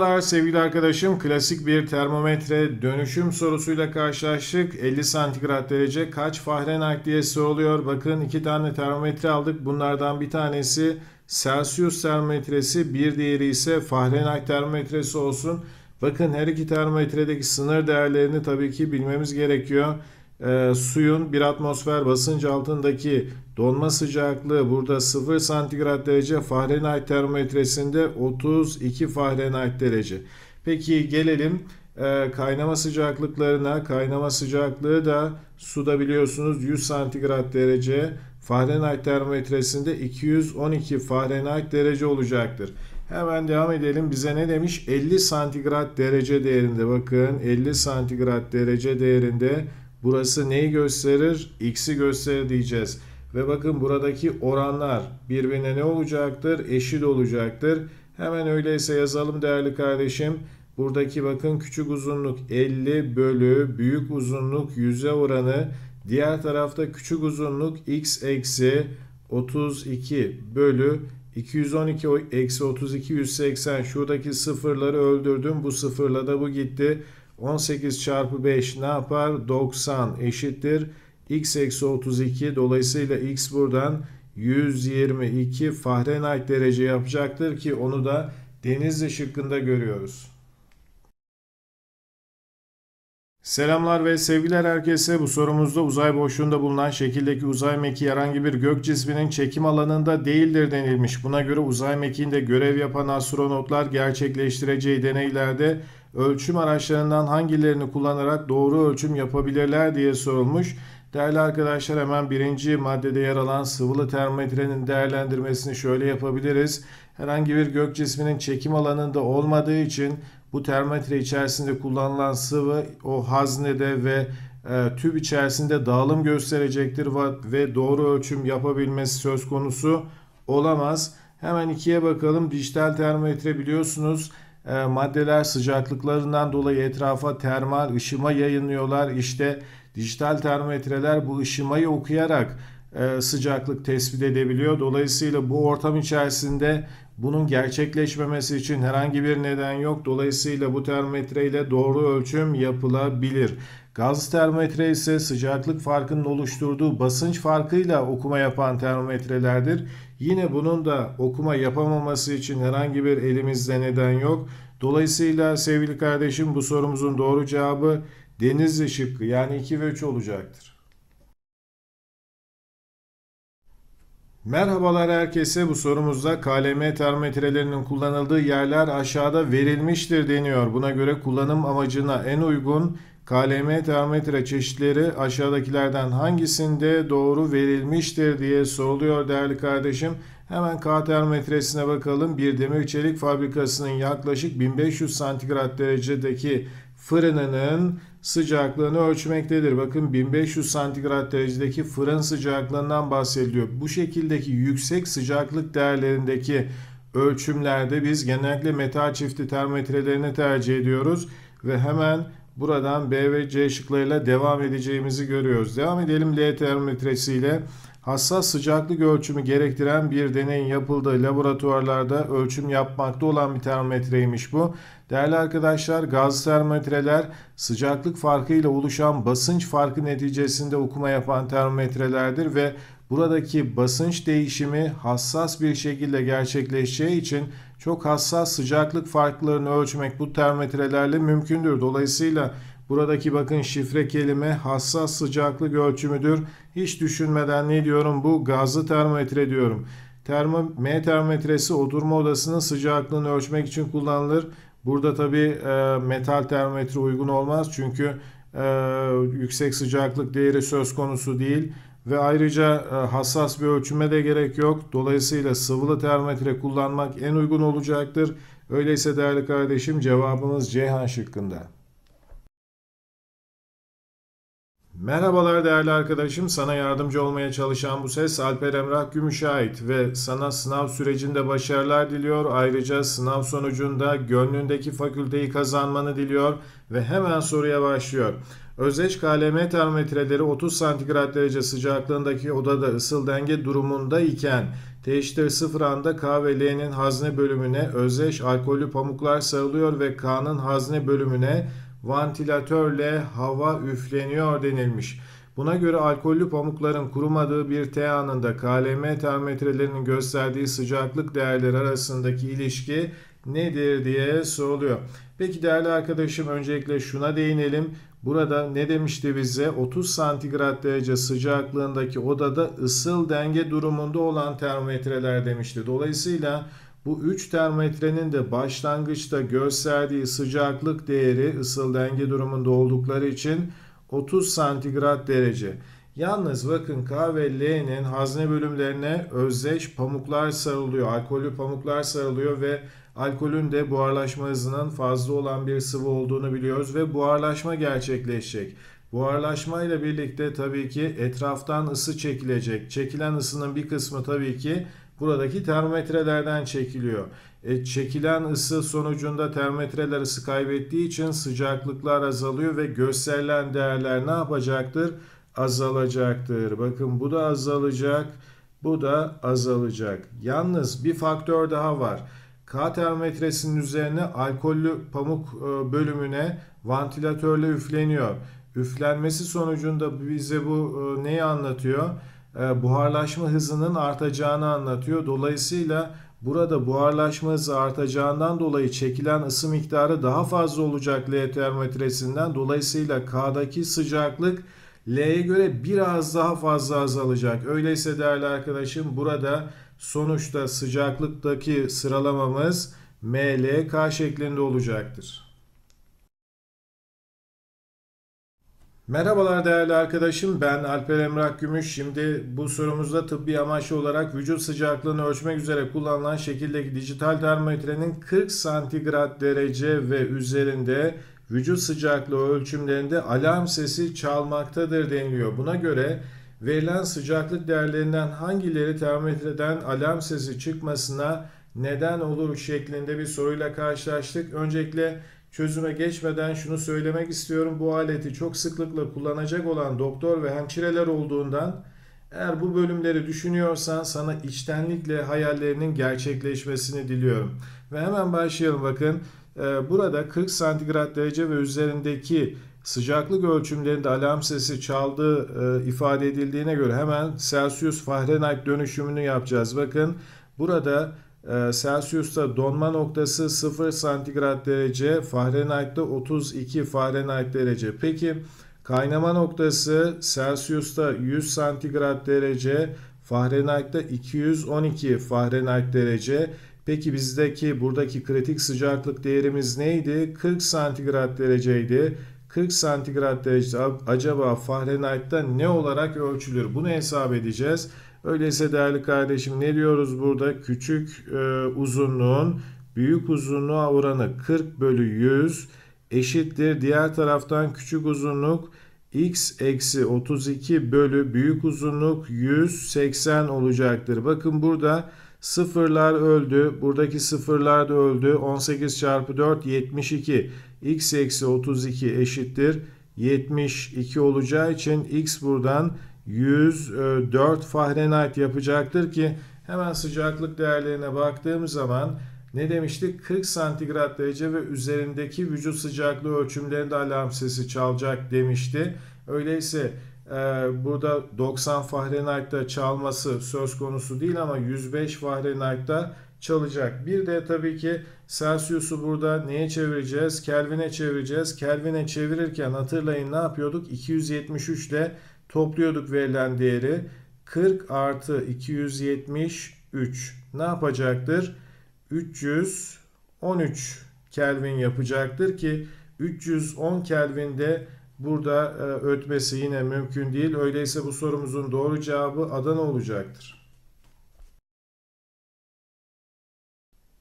Merhabalar sevgili arkadaşım. Klasik bir termometre dönüşüm sorusuyla karşılaştık. 50 santigrat derece kaç Fahrenheit diye soruluyor. Bakın iki tane termometre aldık. Bunlardan bir tanesi Celsius termometresi, bir diğeri ise Fahrenheit termometresi olsun. Bakın her iki termometredeki sınır değerlerini tabii ki bilmemiz gerekiyor e, suyun bir atmosfer basınç altındaki donma sıcaklığı burada 0 santigrat derece Fahrenheit termometresinde 32 Fahrenheit derece. Peki gelelim e, kaynama sıcaklıklarına. Kaynama sıcaklığı da suda biliyorsunuz 100 santigrat derece Fahrenheit termometresinde 212 Fahrenheit derece olacaktır. Hemen devam edelim. Bize ne demiş? 50 santigrat derece değerinde bakın. 50 santigrat derece değerinde Burası neyi gösterir? X'i gösterir diyeceğiz. Ve bakın buradaki oranlar birbirine ne olacaktır? Eşit olacaktır. Hemen öyleyse yazalım değerli kardeşim. Buradaki bakın küçük uzunluk 50 bölü büyük uzunluk 100'e oranı. Diğer tarafta küçük uzunluk x eksi 32 bölü 212 eksi 32 180. Şuradaki sıfırları öldürdüm. Bu sıfırla da bu gitti. 18 çarpı 5 ne yapar? 90 eşittir. X eksi 32 dolayısıyla X buradan 122 Fahrenheit derece yapacaktır ki onu da Denizli şıkkında görüyoruz. Selamlar ve sevgiler herkese. Bu sorumuzda uzay boşluğunda bulunan şekildeki uzay mekiği herhangi bir gök cisminin çekim alanında değildir denilmiş. Buna göre uzay mekiğinde görev yapan astronotlar gerçekleştireceği deneylerde ölçüm araçlarından hangilerini kullanarak doğru ölçüm yapabilirler diye sorulmuş. Değerli arkadaşlar hemen birinci maddede yer alan sıvılı termometrenin değerlendirmesini şöyle yapabiliriz. Herhangi bir gök cisminin çekim alanında olmadığı için bu termometre içerisinde kullanılan sıvı o haznede ve e, tüp içerisinde dağılım gösterecektir ve doğru ölçüm yapabilmesi söz konusu olamaz. Hemen ikiye bakalım. Dijital termometre biliyorsunuz e, maddeler sıcaklıklarından dolayı etrafa termal ışıma yayınlıyorlar. İşte dijital termometreler bu ışımayı okuyarak e, sıcaklık tespit edebiliyor. Dolayısıyla bu ortam içerisinde bunun gerçekleşmemesi için herhangi bir neden yok. Dolayısıyla bu termometre ile doğru ölçüm yapılabilir. Gaz termometre ise sıcaklık farkının oluşturduğu basınç farkıyla okuma yapan termometrelerdir. Yine bunun da okuma yapamaması için herhangi bir elimizde neden yok. Dolayısıyla sevgili kardeşim bu sorumuzun doğru cevabı Denizli şıkkı yani 2 ve 3 olacaktır. Merhabalar herkese bu sorumuzda KLM termometrelerinin kullanıldığı yerler aşağıda verilmiştir deniyor. Buna göre kullanım amacına en uygun KLM termometre çeşitleri aşağıdakilerden hangisinde doğru verilmiştir diye soruluyor değerli kardeşim. Hemen K termometresine bakalım. Bir demir çelik fabrikasının yaklaşık 1500 santigrat derecedeki fırınının sıcaklığını ölçmektedir. Bakın 1500 santigrat derecedeki fırın sıcaklığından bahsediliyor. Bu şekildeki yüksek sıcaklık değerlerindeki ölçümlerde biz genellikle metal çifti termometrelerini tercih ediyoruz ve hemen Buradan B ve C şıklarıyla devam edeceğimizi görüyoruz. Devam edelim L termometresiyle. Hassas sıcaklık ölçümü gerektiren bir deneyin yapıldığı laboratuvarlarda ölçüm yapmakta olan bir termometreymiş bu. Değerli arkadaşlar gaz termometreler sıcaklık farkıyla oluşan basınç farkı neticesinde okuma yapan termometrelerdir ve Buradaki basınç değişimi hassas bir şekilde gerçekleşeceği için çok hassas sıcaklık farklarını ölçmek bu termometrelerle mümkündür. Dolayısıyla buradaki bakın şifre kelime hassas sıcaklık ölçümüdür. Hiç düşünmeden ne diyorum bu gazlı termometre diyorum. Termo, M termometresi oturma odasının sıcaklığını ölçmek için kullanılır. Burada tabi e, metal termometre uygun olmaz çünkü e, yüksek sıcaklık değeri söz konusu değil ve ayrıca e, hassas bir ölçüme de gerek yok. Dolayısıyla sıvılı termometre kullanmak en uygun olacaktır. Öyleyse değerli kardeşim cevabınız Ceyhan şıkkında. Merhabalar değerli arkadaşım. Sana yardımcı olmaya çalışan bu ses Alper Emrah Gümüş'e ait ve sana sınav sürecinde başarılar diliyor. Ayrıca sınav sonucunda gönlündeki fakülteyi kazanmanı diliyor ve hemen soruya başlıyor. Özdeş KLM termometreleri 30 santigrat derece sıcaklığındaki odada ısıl denge durumunda iken T sıfır anda K ve L'nin hazne bölümüne özdeş alkollü pamuklar sarılıyor ve K'nın hazne bölümüne ventilatörle hava üfleniyor denilmiş. Buna göre alkollü pamukların kurumadığı bir T anında KLM termometrelerinin gösterdiği sıcaklık değerleri arasındaki ilişki nedir diye soruluyor. Peki değerli arkadaşım öncelikle şuna değinelim. Burada ne demişti bize? 30 santigrat derece sıcaklığındaki odada ısıl denge durumunda olan termometreler demişti. Dolayısıyla bu 3 termometrenin de başlangıçta gösterdiği sıcaklık değeri ısıl denge durumunda oldukları için 30 santigrat derece. Yalnız bakın K ve L'nin hazne bölümlerine özdeş pamuklar sarılıyor, alkolü pamuklar sarılıyor ve alkolün de buharlaşma hızının fazla olan bir sıvı olduğunu biliyoruz ve buharlaşma gerçekleşecek. Buharlaşma ile birlikte tabii ki etraftan ısı çekilecek. Çekilen ısının bir kısmı tabii ki buradaki termometrelerden çekiliyor. E, çekilen ısı sonucunda termometreler ısı kaybettiği için sıcaklıklar azalıyor ve gösterilen değerler ne yapacaktır? Azalacaktır. Bakın bu da azalacak, bu da azalacak. Yalnız bir faktör daha var. K termometresinin üzerine alkollü pamuk e, bölümüne vantilatörle üfleniyor. Üflenmesi sonucunda bize bu e, neyi anlatıyor? E, buharlaşma hızının artacağını anlatıyor. Dolayısıyla burada buharlaşma hızı artacağından dolayı çekilen ısı miktarı daha fazla olacak L termometresinden. Dolayısıyla K'daki sıcaklık L'ye göre biraz daha fazla azalacak. Öyleyse değerli arkadaşım burada Sonuçta sıcaklıktaki sıralamamız MLK şeklinde olacaktır. Merhabalar değerli arkadaşım ben Alper Emrah Gümüş. Şimdi bu sorumuzda tıbbi amaçlı olarak vücut sıcaklığını ölçmek üzere kullanılan şekildeki dijital termometrenin 40 santigrat derece ve üzerinde vücut sıcaklığı ölçümlerinde alarm sesi çalmaktadır deniliyor. Buna göre verilen sıcaklık değerlerinden hangileri termometreden alarm sesi çıkmasına neden olur şeklinde bir soruyla karşılaştık. Öncelikle çözüme geçmeden şunu söylemek istiyorum. Bu aleti çok sıklıkla kullanacak olan doktor ve hemşireler olduğundan eğer bu bölümleri düşünüyorsan sana içtenlikle hayallerinin gerçekleşmesini diliyorum. Ve hemen başlayalım bakın. E, burada 40 santigrat derece ve üzerindeki sıcaklık ölçümlerinde alarm sesi çaldığı e, ifade edildiğine göre hemen Celsius Fahrenheit dönüşümünü yapacağız. Bakın burada e, Celsius'ta donma noktası 0 santigrat derece, Fahrenheit'te 32 Fahrenheit derece. Peki kaynama noktası Celsius'ta 100 santigrat derece, Fahrenheit'te 212 Fahrenheit derece. Peki bizdeki buradaki kritik sıcaklık değerimiz neydi? 40 santigrat dereceydi. 40 santigrat derecede acaba Fahrenheit'ta ne olarak ölçülür? Bunu hesap edeceğiz. Öyleyse değerli kardeşim ne diyoruz burada? Küçük e, uzunluğun büyük uzunluğa oranı 40 bölü 100 eşittir. Diğer taraftan küçük uzunluk x eksi 32 bölü büyük uzunluk 180 olacaktır. Bakın burada sıfırlar öldü. Buradaki sıfırlar da öldü. 18 çarpı 4 72 x eksi 32 eşittir 72 olacağı için x buradan 104 Fahrenheit yapacaktır ki hemen sıcaklık değerlerine baktığım zaman ne demiştik 40 santigrat derece ve üzerindeki vücut sıcaklığı ölçümlerinde alarm sesi çalacak demişti. Öyleyse e, burada 90 Fahrenheit'ta çalması söz konusu değil ama 105 Fahrenheit'ta çalacak. Bir de tabii ki Celsius'u burada neye çevireceğiz? Kelvin'e çevireceğiz. Kelvin'e çevirirken hatırlayın ne yapıyorduk? 273 ile topluyorduk verilen değeri. 40 artı 273 ne yapacaktır? 313 Kelvin yapacaktır ki 310 Kelvin'de burada e, ötmesi yine mümkün değil. Öyleyse bu sorumuzun doğru cevabı Adana olacaktır.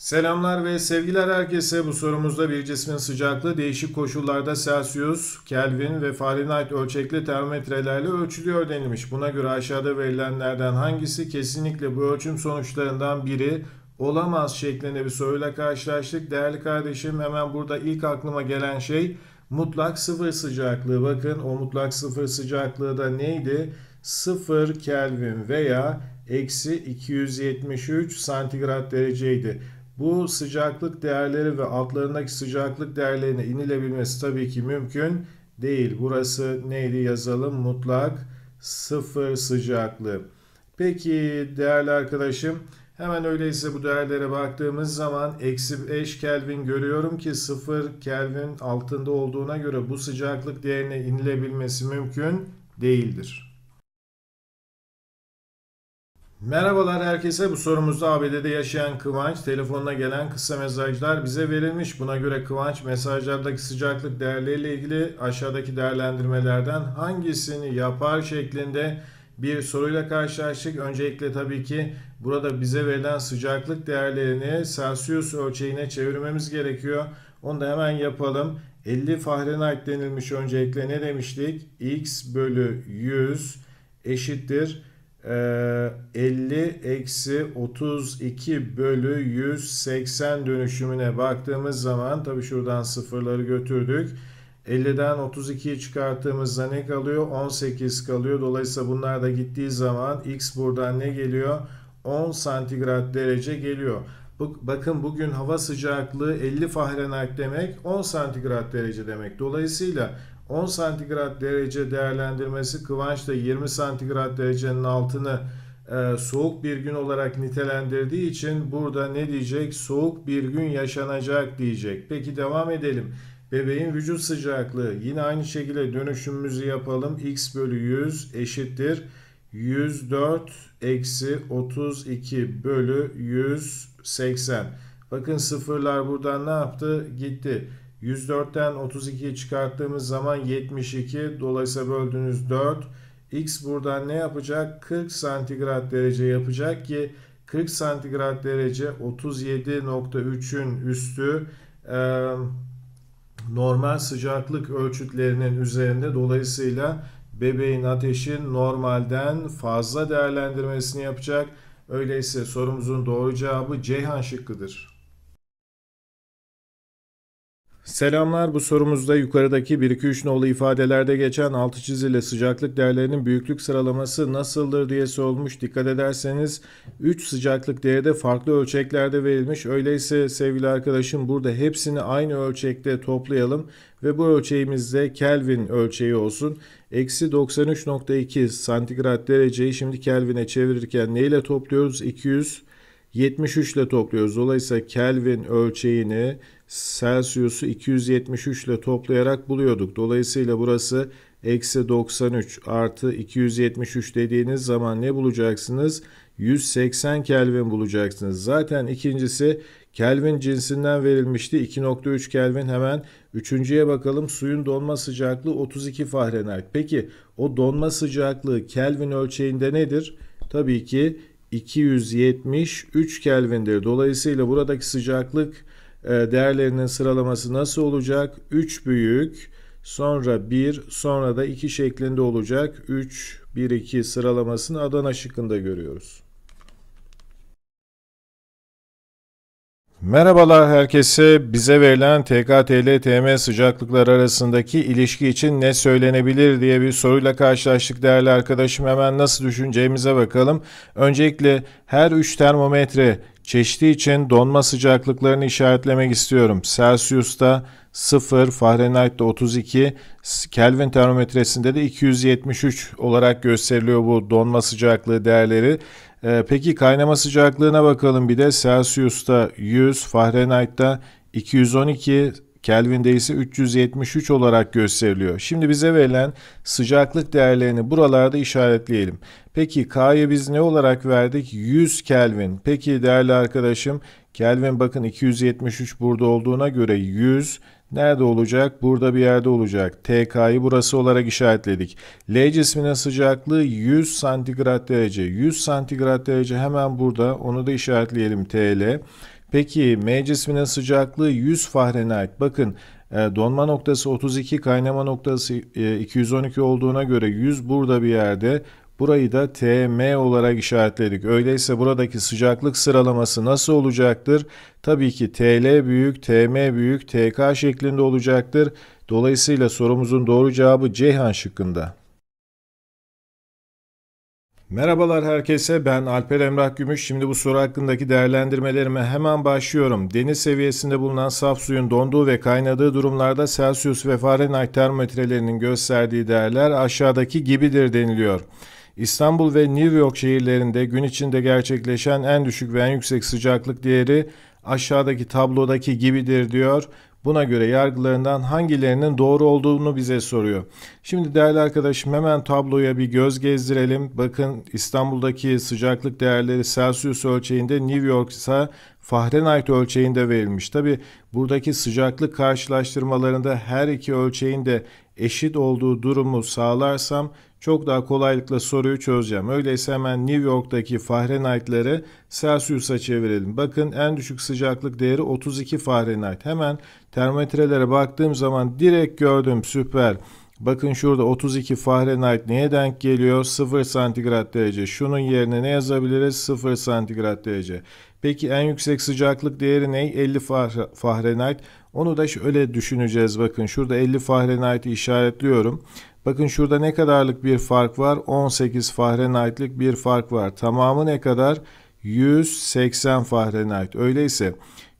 Selamlar ve sevgiler herkese. Bu sorumuzda bir cismin sıcaklığı değişik koşullarda Celsius, Kelvin ve Fahrenheit ölçekli termometrelerle ölçülüyor denilmiş. Buna göre aşağıda verilenlerden hangisi kesinlikle bu ölçüm sonuçlarından biri olamaz şeklinde bir soruyla karşılaştık. Değerli kardeşim hemen burada ilk aklıma gelen şey mutlak sıfır sıcaklığı. Bakın o mutlak sıfır sıcaklığı da neydi? 0 Kelvin veya eksi 273 santigrat dereceydi. Bu sıcaklık değerleri ve altlarındaki sıcaklık değerlerine inilebilmesi tabii ki mümkün değil. Burası neydi yazalım? Mutlak sıfır sıcaklığı. Peki değerli arkadaşım hemen öyleyse bu değerlere baktığımız zaman eksi 5 Kelvin görüyorum ki sıfır Kelvin altında olduğuna göre bu sıcaklık değerine inilebilmesi mümkün değildir. Merhabalar herkese. Bu sorumuzda ABD'de yaşayan Kıvanç, telefonuna gelen kısa mesajlar bize verilmiş. Buna göre Kıvanç mesajlardaki sıcaklık değerleriyle ilgili aşağıdaki değerlendirmelerden hangisini yapar şeklinde bir soruyla karşılaştık. Öncelikle tabii ki burada bize verilen sıcaklık değerlerini Celsius ölçeğine çevirmemiz gerekiyor. Onu da hemen yapalım. 50 Fahrenheit denilmiş öncelikle ne demiştik? X bölü 100 eşittir 50 ee, eksi 32 bölü 180 dönüşümüne baktığımız zaman tabi şuradan sıfırları götürdük. 50'den 32'yi çıkarttığımızda ne kalıyor? 18 kalıyor. Dolayısıyla bunlar da gittiği zaman x buradan ne geliyor? 10 santigrat derece geliyor. Bakın bugün hava sıcaklığı 50 Fahrenheit demek 10 santigrat derece demek. Dolayısıyla 10 santigrat derece değerlendirmesi Kıvanç da 20 santigrat derecenin altını e, soğuk bir gün olarak nitelendirdiği için burada ne diyecek? Soğuk bir gün yaşanacak diyecek. Peki devam edelim. Bebeğin vücut sıcaklığı yine aynı şekilde dönüşümümüzü yapalım. X bölü 100 eşittir. 104 eksi 32 bölü 180. Bakın sıfırlar buradan ne yaptı? Gitti. 104'ten 32'yi çıkarttığımız zaman 72. Dolayısıyla böldüğünüz 4. X buradan ne yapacak? 40 santigrat derece yapacak ki 40 santigrat derece 37.3'ün üstü e, normal sıcaklık ölçütlerinin üzerinde. Dolayısıyla bebeğin ateşi normalden fazla değerlendirmesini yapacak. Öyleyse sorumuzun doğru cevabı Ceyhan şıkkıdır. Selamlar bu sorumuzda yukarıdaki 1-2-3 nolu ifadelerde geçen altı çizili sıcaklık değerlerinin büyüklük sıralaması nasıldır diye sorulmuş. Dikkat ederseniz 3 sıcaklık değeri de farklı ölçeklerde verilmiş. Öyleyse sevgili arkadaşım burada hepsini aynı ölçekte toplayalım ve bu ölçeğimizde Kelvin ölçeği olsun. Eksi 93.2 santigrat dereceyi şimdi Kelvin'e çevirirken neyle topluyoruz? 273 ile topluyoruz. Dolayısıyla Kelvin ölçeğini Celsius'u 273 ile toplayarak buluyorduk. Dolayısıyla burası eksi 93 artı 273 dediğiniz zaman ne bulacaksınız? 180 Kelvin bulacaksınız. Zaten ikincisi Kelvin cinsinden verilmişti. 2.3 Kelvin hemen üçüncüye bakalım. Suyun donma sıcaklığı 32 Fahrenheit. Peki o donma sıcaklığı Kelvin ölçeğinde nedir? Tabii ki 273 Kelvin'dir. Dolayısıyla buradaki sıcaklık ee, değerlerinin sıralaması nasıl olacak? 3 büyük, sonra 1, sonra da 2 şeklinde olacak. 3, 1, 2 sıralamasını Adana şıkkında görüyoruz. Merhabalar herkese. Bize verilen TKTL-TM sıcaklıklar arasındaki ilişki için ne söylenebilir diye bir soruyla karşılaştık değerli arkadaşım. Hemen nasıl düşüneceğimize bakalım. Öncelikle her 3 termometre Çeşitli için donma sıcaklıklarını işaretlemek istiyorum. Celsius'ta 0, Fahrenheit'te 32, Kelvin termometresinde de 273 olarak gösteriliyor bu donma sıcaklığı değerleri. Ee, peki kaynama sıcaklığına bakalım bir de Celsius'ta 100, Fahrenheit'ta 212, Kelvin değisi 373 olarak gösteriliyor. Şimdi bize verilen sıcaklık değerlerini buralarda işaretleyelim. Peki K'ya biz ne olarak verdik? 100 Kelvin. Peki değerli arkadaşım Kelvin bakın 273 burada olduğuna göre 100 Nerede olacak? Burada bir yerde olacak. TK'yı burası olarak işaretledik. L cisminin sıcaklığı 100 santigrat derece. 100 santigrat derece hemen burada. Onu da işaretleyelim TL. Peki M cisminin sıcaklığı 100 Fahrenheit. Bakın e, donma noktası 32, kaynama noktası 212 e, olduğuna göre 100 burada bir yerde. Burayı da TM olarak işaretledik. Öyleyse buradaki sıcaklık sıralaması nasıl olacaktır? Tabii ki TL büyük, TM büyük, TK şeklinde olacaktır. Dolayısıyla sorumuzun doğru cevabı Ceyhan şıkkında. Merhabalar herkese ben Alper Emrah Gümüş. Şimdi bu soru hakkındaki değerlendirmelerime hemen başlıyorum. Deniz seviyesinde bulunan saf suyun donduğu ve kaynadığı durumlarda Celsius ve Fahrenheit termometrelerinin gösterdiği değerler aşağıdaki gibidir deniliyor. İstanbul ve New York şehirlerinde gün içinde gerçekleşen en düşük ve en yüksek sıcaklık değeri aşağıdaki tablodaki gibidir diyor Buna göre yargılarından hangilerinin doğru olduğunu bize soruyor. Şimdi değerli arkadaşım hemen tabloya bir göz gezdirelim. Bakın İstanbul'daki sıcaklık değerleri Celsius ölçeğinde New York ise Fahrenheit ölçeğinde verilmiş. Tabi buradaki sıcaklık karşılaştırmalarında her iki ölçeğin de eşit olduğu durumu sağlarsam çok daha kolaylıkla soruyu çözeceğim. Öyleyse hemen New York'taki Fahrenheit'lere Celsius'a çevirelim. Bakın en düşük sıcaklık değeri 32 Fahrenheit. Hemen termometrelere baktığım zaman direkt gördüm süper. Bakın şurada 32 Fahrenheit neye denk geliyor? 0 santigrat derece. Şunun yerine ne yazabiliriz? 0 santigrat derece. Peki en yüksek sıcaklık değeri ne? 50 Fahrenheit. Onu da şöyle düşüneceğiz bakın. Şurada 50 Fahrenheit'i işaretliyorum. Bakın şurada ne kadarlık bir fark var? 18 Fahrenheit'lik bir fark var. Tamamı ne kadar? 180 Fahrenheit. Öyleyse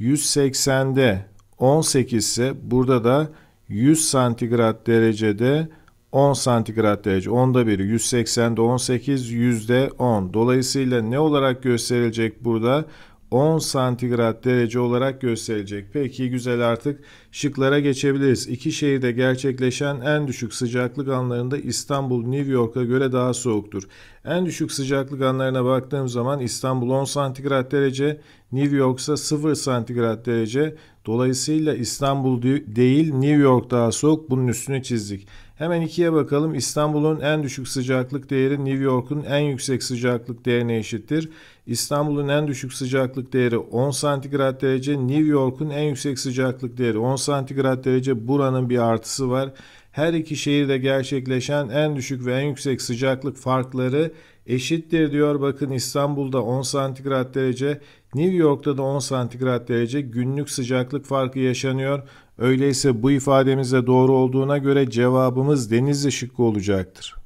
180'de 18 ise burada da 100 santigrat derecede 10 santigrat derece. Onda biri 180'de 18, 100'de 10. Dolayısıyla ne olarak gösterilecek burada? 10 santigrat derece olarak gösterecek. Peki güzel artık şıklara geçebiliriz. İki şehirde gerçekleşen en düşük sıcaklık anlarında İstanbul New York'a göre daha soğuktur. En düşük sıcaklık anlarına baktığım zaman İstanbul 10 santigrat derece, New York ise 0 santigrat derece. Dolayısıyla İstanbul değil New York daha soğuk bunun üstüne çizdik. Hemen ikiye bakalım. İstanbul'un en düşük sıcaklık değeri New York'un en yüksek sıcaklık değerine eşittir. İstanbul'un en düşük sıcaklık değeri 10 santigrat derece. New York'un en yüksek sıcaklık değeri 10 santigrat derece. Buranın bir artısı var. Her iki şehirde gerçekleşen en düşük ve en yüksek sıcaklık farkları eşittir diyor. Bakın İstanbul'da 10 santigrat derece, New York'ta da 10 santigrat derece günlük sıcaklık farkı yaşanıyor. Öyleyse bu ifademiz doğru olduğuna göre cevabımız Denizli şıkkı olacaktır.